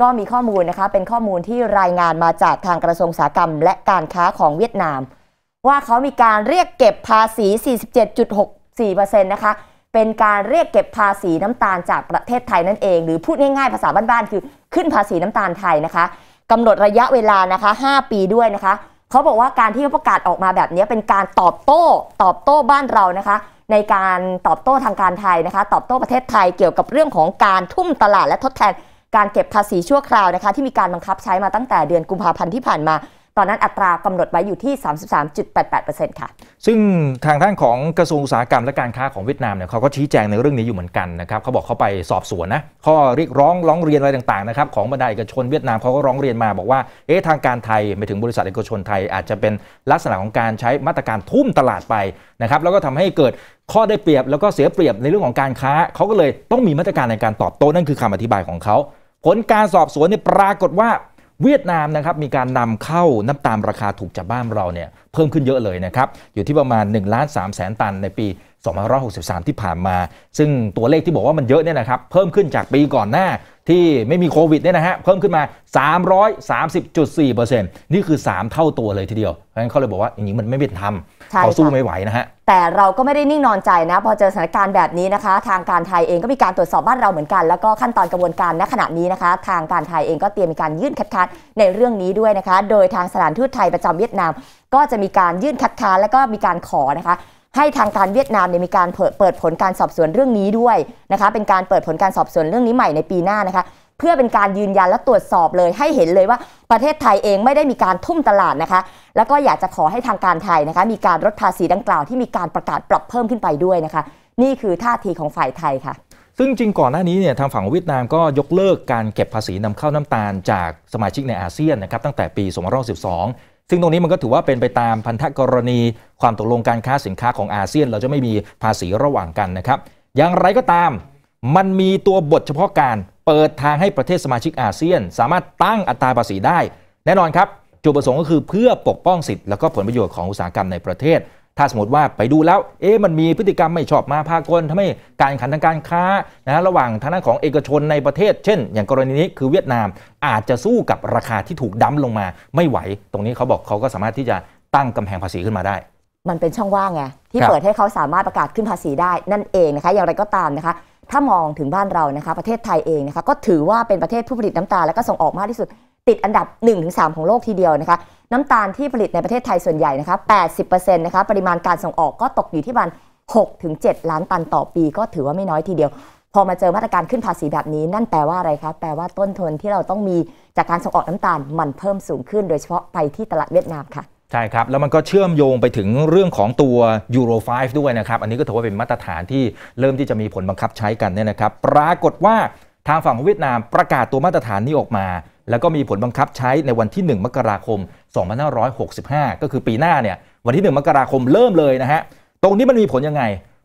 ก็มีข้อมูลนะคะเป็นข้อมูลที่รายงานมาจากทางกระทรวงศึกสาหกรรม และการค้าของเวียดนาม ว่าเขามีการเรียกเก็บภาษี 47.64%นะคะเป็นการเรียกเก็บภาษีน้ำตาลจากประเทศไทยนั่นเอง หรือพูดง่ายๆภาษาบ้านๆคือขึ้นภาษีน้ำตาลไทยนะคะกำหนดระยะเวลานะคะ 5 ปีด้วยนะคะเขาบอกว่าการที่เขาประกาศออกมาแบบนี้เป็นการตอบโต้ตอบโต้บ้านเรานะคะในการตอบโต้ทางการไทยนะคะตอบโต้ประเทศไทยเกี่ยวกับเรื่องของการทุ่มตลาดและทดแทนการเก็บภาษีชั่วคราวนะคะที่มีการบังคับใช้มาตั้งแต่เดือนกุมภาพันธ์ที่ผ่านมาตอนนั้นอัตรากำหนดไว้อยู่ที่ 33.88%ค่ะ ซึ่งทางด้านของกระทรวงอุตสาหกรรมและการค้าของเวียดนามเนี่ยเขาก็ชี้แจงในเรื่องนี้อยู่เหมือนกันนะครับเขาบอกเขาไปสอบสวนนะข้อเรียกร้องร้องเรียนอะไรต่างๆนะครับของบรรดาเอกชนเวียดนามเขาก็ร้องเรียนมาบอกว่า เอ๊ะทางการไทยไปถึงบริษัทเอกชนไทย อาจจะเป็นลักษณะของการใช้มาตรการทุ่มตลาดไปนะครับแล้วก็ทำให้เกิดข้อได้เปรียบแล้วก็เสียเปรียบในเรื่องของการค้าเขาก็เลยต้องมีมาตรการในการตอบโต้นั่นคือคำอธิบายของเขาผลการสอบสวนเนี่ยปรากฏว่าเวียดนามนะครับมีการนำเข้าน้ำตาลราคาถูกจากบ้านเราเนี่ยเพิ่มขึ้นเยอะเลยนะครับอยู่ที่ประมาณ1ล้านสามแสนตันในปี2563 ที่ผ่านมา ซึ่งตัวเลขที่บอกว่ามันเยอะเนี่ยนะครับ เพิ่มขึ้นจากปีก่อนหน้าที่ไม่มีโควิดเนี่ยนะฮะเพิ่มขึ้นมา 330.4%นี่คือ 3 เท่าตัวเลยทีเดียวเพราะฉะนั้นเขาเลยบอกว่าอย่างนี้มันไม่เป็นธรรมเขาสู้ไม่ไหวนะฮะแต่เราก็ไม่ได้นิ่งนอนใจนะ พอเจอสถานการณ์แบบนี้นะคะ ทางการไทยเองก็มีการตรวจสอบบ้านเราเหมือนกัน แล้วก็ขั้นตอนกระบวนการณขณะนี้นะคะ ทางการไทยเองก็เตรียมมีการยื่นคัดค้านในเรื่องนี้ด้วยนะคะโดยทางสถานทูตไทยประจำเวียดนาม ก็จะมีการยื่นคัดค้านแล้วก็มีการขอนะคะให้ทางการเวียดนามเนี่ยมีการเปิดผลการสอบสวนเรื่องนี้ด้วยนะคะเป็นการเปิดผลการสอบสวนเรื่องนี้ใหม่ในปีหน้านะคะเพื่อเป็นการยืนยัน และตรวจสอบเลยให้เห็นเลยว่าประเทศไทยเองไม่ได้มีการทุ่มตลาดนะคะแล้วก็อยากจะขอให้ทางการไทยนะคะมีการลดภาษีดังกล่าวที่มีการประกาศปรับเพิ่มขึ้นไปด้วยนะคะนี่คือท่าทีของฝ่ายไทยค่ะ ซึ่งจริงก่อนหน้านี้เนี่ยทางฝั่งเวียดนามก็ยกเลิกการเก็บภาษีนำเข้าน้ำตาล จากสมาชิกในอาเซียนนะครับตั้งแต่ปี2012ซึ่งตรงนี้มันก็ถือว่าเป็นไปตามพันธกรณีความตกลงการค้าสินค้าของอาเซียน เราจะไม่มีภาษีระหว่างกันนะครับ อย่างไรก็ตาม มันมีตัวบทเฉพาะการ เปิดทางให้ประเทศสมาชิกอาเซียนสามารถตั้งอัตราภาษีได้ แน่นอนครับจุดประสงค์ก็คือเพื่อปกป้องสิทธิ์ และก็ผลประโยชน์ของอุตสาหกรรมในประเทศถ้าสมมติว่าไปดูแล้วเอ๊ะมันมีพฤติกรรมไม่ชอบมาพากลทำให้การขันทางการค้านะระหว่างทางด้านของเอกชนในประเทศ เช่น อย่างกรณีนี้คือเวียดนามอาจจะสู้กับราคาที่ถูกดั้มลงมา ไม่ไหว ตรงนี้เขาบอกเขาก็สามารถที่จะตั้งกำแพงภาษีขึ้นมาได้ มันเป็นช่องว่างไงที่เปิดให้เขาสามารถประกาศขึ้นภาษีได้นั่นเองนะคะอย่างไรก็ตามนะคะถ้ามองถึงบ้านเรานะคะประเทศไทยเองนะคะก็ถือว่าเป็นประเทศผู้ผลิตน้ำตาลและก็ส่งออกมากที่สุดติดอันดับ 1-3 ของโลกทีเดียวนะคะน้ำตาลที่ผลิตในประเทศไทยส่วนใหญ่นะคะ80%นะคะปริมาณการส่งออกก็ตกอยู่ที่ประมาณ6-7 ล้านตันต่อปี ก็ถือว่าไม่น้อยทีเดียว พอมาเจอมาตรการขึ้นภาษีแบบนี้นั่นแปลว่าอะไรคะแปลว่าต้นทุนที่เราต้องมีจากการส่งออกน้ำตาลมันเพิ่มสูงขึ้น โดยเฉพาะไปที่ตลาดเวียดนามค่ะใช่ครับแล้วมันก็เชื่อมโยงไปถึงเรื่องของตัวยูโร5ด้วยนะครับอันนี้ก็ถือว่าเป็นมาตรฐานที่เริ่มที่จะมีผลบังคับใช้กันเนี่ยนะครับปรากฏว่าทางฝั่งของเวียดนามประกาศตัวมาตรฐานนี้ออกมาแล้วก็มีผลบังคับใช้ในวันที่ 1 มกราคม2565 ก็คือปีหน้าเนี่ยวันที่ 1 มกราคมเริ่มเลยนะฮะตรงนี้มันมีผลยังไง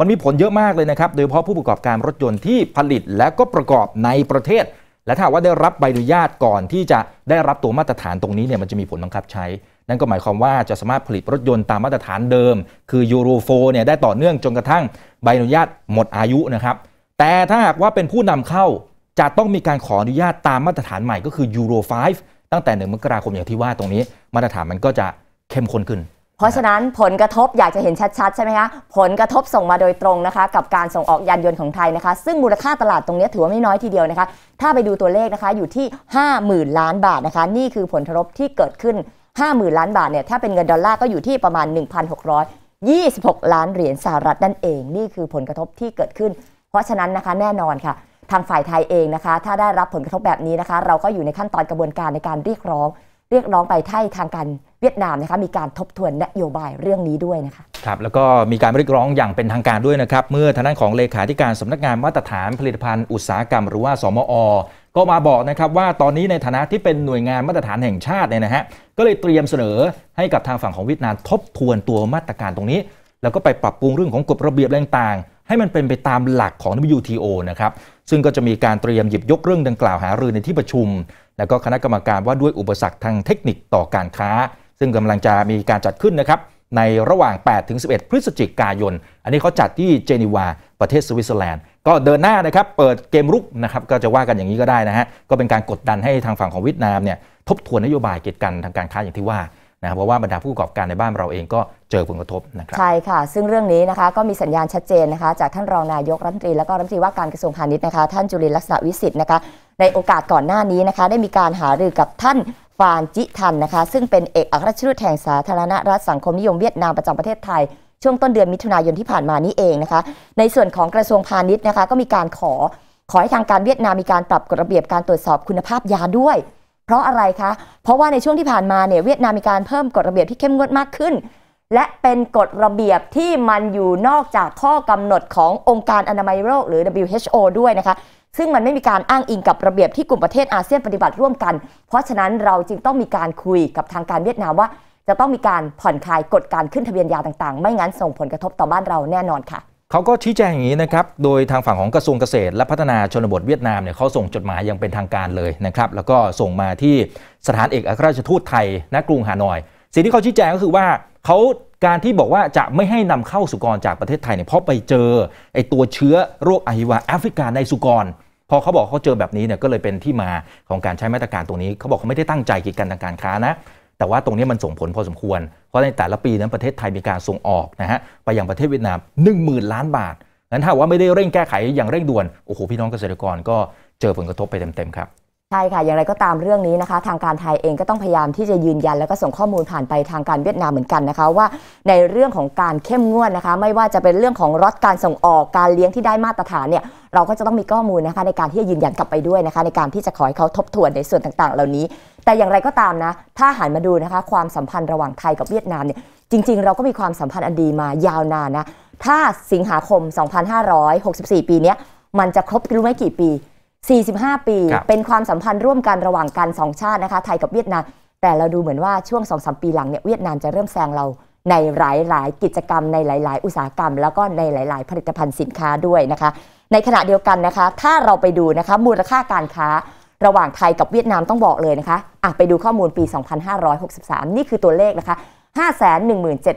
มันมีผลเยอะมากเลยนะครับ โดยเฉพาะผู้ประกอบการรถยนต์ที่ผลิตและก็ประกอบในประเทศ และถ้าว่าได้รับใบอนุญาตก่อนที่จะได้รับตัวมาตรฐานตรงนี้เนี่ยมันจะมีผลบังคับใช้ นั่นก็หมายความว่าจะสามารถผลิตรถยนต์ตามมาตรฐานเดิม คือยูโรโฟเนี่ยได้ต่อเนื่องจนกระทั่งใบอนุญาตหมดอายุนะครับแต่ถ้าหากว่าเป็นผู้นำเข้าจะต้องมีการขออนุญาตตามมาตรฐานใหม่ก็คือยูโร5ตั้งแต่1มกราคมอย่างที่ว่าตรงนี้มาตรฐานมันก็จะเข้มข้นขึ้น เพราะฉะนั้นผลกระทบอยากจะเห็นชัด ๆใช่ไหมคะ ผลกระทบส่งมาโดยตรงนะคะกับการส่งออกยานยนต์ของไทยนะคะซึ่งมูลค่าตลาดตรงนี้ถือว่าไม่น้อยทีเดียวนะคะถ้าไปดูตัวเลขนะคะอยู่ที่ 50,000ล้านบาทนะคะนี่คือผลกระทบที่เกิดขึ้น50,000ล้านบาทเนี่ยถ้าเป็นเงินดอลลาร์ก็อยู่ที่ประมาณ1,626 ล้านเหรียญสหรัฐนั่นเองนี่คือผลกระทบที่เกิดขึ้น เพราะฉะนั้นนะคะแน่นอนค่ะางฝ่ายไทยเองนะคะถ้าได้รับผลกระทบแบบนี้นะคะ เราก็อยู่ในขั้นตอนกระบวนการในการเรียกร้อง เรียกร้องไปให้ทางการเวียดนามนะคะมีการทบทวนนโยบายเรื่องนี้ด้วยนะคะครับแล้วก็มีการเรียกร้องอย่างเป็นทางการด้วยนะครับเมื่อทางด้านของเลขาธิการสำนักงานมาตรฐานผลิตภัณฑ์อุตสาหกรรมหรือว่าสมอก็มาบอกนะครับว่าตอนนี้ในฐานะที่เป็นหน่วยงานมาตรฐานแห่งชาติเนี่ยนะฮะก็เลยเตรียมเสนอให้กับทางฝั่งของเวียดนามทบทวนตัวมาตรการตรงนี้ แล้วก็ไปปรับปรุงเรื่องของกฎระเบียบต่างๆให้มันเป็นไปตามหลักของ WTO นะครับซึ่งก็จะมีการเตรียมหยิบยกเรื่องดังกล่าวหารือในที่ประชุม และก็คณะกรรมการว่าด้วยอุปสรรคทางเทคนิคต่อการค้า ซึ่งกำลังจะมีการจัดขึ้นนะครับในระหว่าง8ถึง11 พฤศจิกายน อันนี้เขาจัดที่เจนีวา ประเทศสวิตเซอร์แลนด์ ก็เดินหน้านะครับเปิดเกมรุกนะครับก็จะว่ากันอย่างนี้ก็ได้นะฮะก็เป็นการกดดันให้ทางฝั่งของเวียดนามเนี่ยทบทวนนโยบายเกีดกันทางการค้าอย่างที่ว่านะครับเพราะว่าบรรดาผู้ประกอบการในบ้านเราเองก็เจอผลกระทบนะครับใช่ค่ะ ซึ่งเรื่องนี้นะคะก็มีสัญญาณชัดเจนนะคะ จากท่านรองนายกรัฐมนตรีและก็รัฐมนตรีว่าการกระทรวงพาณิชย์นะคะท่านจุลินลักษณะวิสิทธิ์นะคะในโอกาสก่อนหน้านี้นะคะได้มีการหารือกับท่านฟานจิทันนะคะ ซึ่งเป็นเอกอัครราชทูตแห่งสาธารณรัฐสังคมนิยมเวียดนามประจำประเทศไทยช่วงต้นเดือนมิถุนายนที่ผ่านมานี้เองนะคะในส่วนของกระทรวงพาณิชย์นะคะก็มีการขอขอให้ทางการเวียดนามมีการปรับกฎระเบียบการตรวจสอบคุณภาพยาด้วยเพราะอะไรคะ เพราะว่าในช่วงที่ผ่านมาเนี่ยเวียดนามมีการเพิ่มกฎระเบียบที่เข้มงวดมากขึ้น และเป็นกฎระเบียบที่มันอยู่นอกจากข้อกำหนดขององค์การอนามัยโลกหรือ WHO ด้วยนะคะซึ่งมันไม่มีการอ้างอิงกับระเบียบที่กลุ่มประเทศอาเซียนปฏิบัติร่วมกัน เพราะฉะนั้นเราจึงต้องมีการคุยกับทางการเวียดนามว่า จะต้องมีการผ่อนคลายกฎการขึ้นทะเบียนยาต่าง ๆ ไม่งั้นส่งผลกระทบต่อบ้านเราแน่นอนค่ะเขาก็ชี้แจงอย่างนี้นะครับ โดยทางฝั่งของกระทรวงเกษตรและพัฒนาชนบทเวียดนามเนี่ยเขาส่งจดหมายยังเป็นทางการเลยนะครับ แล้วก็ส่งมาที่สถานเอกอัครราชทูตไทย ณกรุงฮานอย สิ่งที่เขาชี้แจงก็คือว่า เขาการที่บอกว่าจะไม่ให้นำเข้าสุกรจากประเทศไทยเนี่ยเพราะไปเจอไอตัวเชื้อโรคอหิวาแอฟริกาในสุกร พอเขาบอกเขาเจอแบบนี้เนี่ยก็เลยเป็นที่มาของการใช้มาตรการตรงนี้ เขาบอกเขาไม่ได้ตั้งใจกีดกันทางการค้านะแต่ว่าตรงนี้มันส่งผลพอสมควร เพราะในแต่ละปีนั้นประเทศไทยมีการส่งออกนะฮะไปยังประเทศเวียดนาม1 0,000ล้านบาทนั้นถ้าว่าไม่ได้เร่งแก้ไขอย่างเร่งด่วน โอ้โห พี่น้องเกษตรกรก็เจอผลกระทบไปเต็มๆครับ ใช่ค่ะ อย่างไรก็ตามเรื่องนี้นะคะ ทางการไทยเองก็ต้องพยายามที่จะยืนยันแล้วก็ส่งข้อมูลผ่านไปทางการเวียดนามเหมือนกันนะคะว่าในเรื่องของการเข้มงวดนะคะ ไม่ว่าจะเป็นเรื่องของรถการส่งออกการเลี้ยงที่ได้มาตรฐานเนี่ยเราก็จะต้องมีข้อมูลนะคะ ในการที่จะยืนยันกลับไปด้วยนะคะในการที่จะขอให้เขาทบทวนในส่วนต่างๆ เหล่านี้แต่อย่างไรก็ตามนะ ถ้าหันมาดูนะคะ ความสัมพันธ์ระหว่างไทยกับเวียดนามเนี่ย จริงๆเราก็มีความสัมพันธ์อันดีมายาวนานนะ ถ้าสิงหาคม 2564 ปีนี้มันจะครบรู้ไหมกี่ปี 45 ปี เป็นความสัมพันธ์ร่วมกันระหว่างกันสองชาตินะคะ ไทยกับเวียดนาม แต่เราดูเหมือนว่าช่วง2สปีหลังเนี่ย เวียดนามจะเริ่มแซงเราในหลายๆ กิจกรรมในหลายๆ อุตสาหกรรมแล้วก็ในหลายๆ ผลิตภัณฑ์สินค้าด้วยนะคะ ในขณะเดียวกันนะคะ ถ้าเราไปดูนะคะ มูลค่าการค้าระหว่างไทยกับเวียดนามต้องบอกเลยนะคะอ่ะไปดูข้อมูลปี 2563 นี่คือตัวเลขนะคะ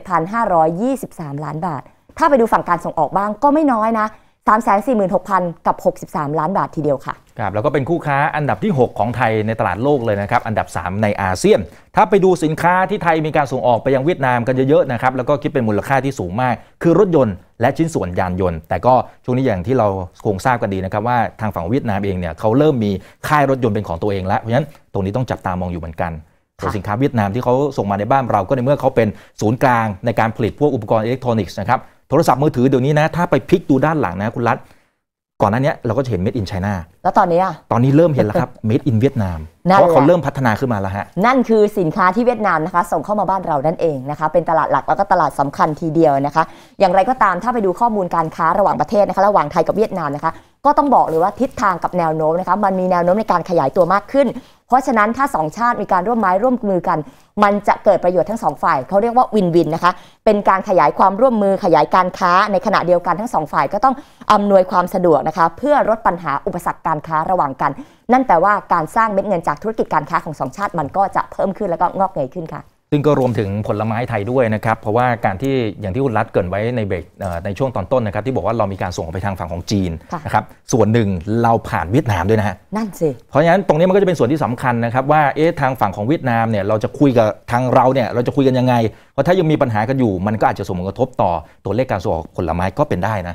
517,523 ล้านบาท ถ้าไปดูฝั่งการส่งออกบ้างก็ไม่น้อยนะ3 4 6 0 0 0 กับ 63 ล้านบาททีเดียวค่ะครับแล้วก็เป็นคู่ค้าอันดับที่ 6 ของไทยในตลาดโลกเลยนะครับ อันดับ 3 ในอาเซียน ถ้าไปดูสินค้าที่ไทยมีการส่งออกไปยังเวียดนามกันเยอะๆนะครับแล้วก็คิดเป็นมูลค่าที่สูงมาก คือรถยนต์และชิ้นส่วนยานยนต์ แต่ก็ช่วงนี้อย่างที่เราคงทราบกันดีนะครับ ว่าทางฝั่งเวียดนามเองเนี่ยเขาเริ่มมีค่ายรถยนต์เป็นของตัวเองแล้วเพราะฉะนั้นตรงนี้ต้องจับตามองอยู่เหมือนกันตสินค้าเวียดนามที่เขาส่งมาในบ้านเราก็ในเมื่อเขาเป็นศูนย์กลางในการผลิตพวกอุปกรณ์อิเล็กทรอนิกส์นะครับโทรศัพท์มือถือเดี๋ยวนี้นะ ถ้าไปพลิกดูด้านหลังนะคุณรัฐ ก่อนหน้านี้เราก็จะเห็น made in China แล้วตอนนี้อ่ะ ตอนนี้เริ่มเห็นแล้วครับ made in เวียดนามเพราะเขาเริ่มพัฒนาขึ้นมาแล้วฮะนั่นคือสินค้าที่เวียดนามนะคะส่งเข้ามาบ้านเรานั่นเองนะคะเป็นตลาดหลักแล้วก็ตลาดสำคัญทีเดียวนะคะ อย่างไรก็ตามถ้าไปดูข้อมูลการค้าระหว่างประเทศนะคะระหว่างไทยกับเวียดนามนะคะก็ต้องบอกเลยว่าทิศทางกับแนวโน้มนะคะมันมีแนวโน้มในการขยายตัวมากขึ้นเพราะฉะนั้นถ้าสองชาติมีการร่วมไม้ร่วมมือกันมันจะเกิดประโยชน์ทั้งสองฝ่ายเขาเรียกว่าวินวินนะคะเป็นการขยายความร่วมมือขยายการค้าในขณะเดียวกันทั้งสองฝ่าย ก็ต้องอำนวยความสะดวกนะคะเพื่อลดปัญหาอุปสรรคการค้าระหว่างกัน นั่นแปลว่าการสร้างเม็ดเงินจากธุรกิจการค้าของสองชาติ มันก็จะเพิ่มขึ้นแล้วก็งอกเงยขึ้นค่ะซึ่งก็รวมถึงผลไม้ไทยด้วยนะครับเพราะว่าการที่อย่างที่คุณรัฐเกินไว้ในเบรกในช่วงตอนต้นนะครับ ที่บอกว่าเรามีการส่งไปทางฝั่งของจีนนะครับส่วนหนึ่งเราผ่านเวียดนามด้วยนะฮะนั่นสิเพราะฉะนั้นตรงนี้มันก็จะเป็นส่วนที่สำคัญนะครับว่าเอ๊ะทางฝั่งของเวียดนามเนี่ยเราจะคุยกับทางเราเนี่ยเราจะคุยกันยังไง เพราะถ้ายังมีปัญหากันอยู่มันก็อาจจะส่งผลกระทบต่อตัวเลขการส่งออกผลไม้ก็เป็นได้นะ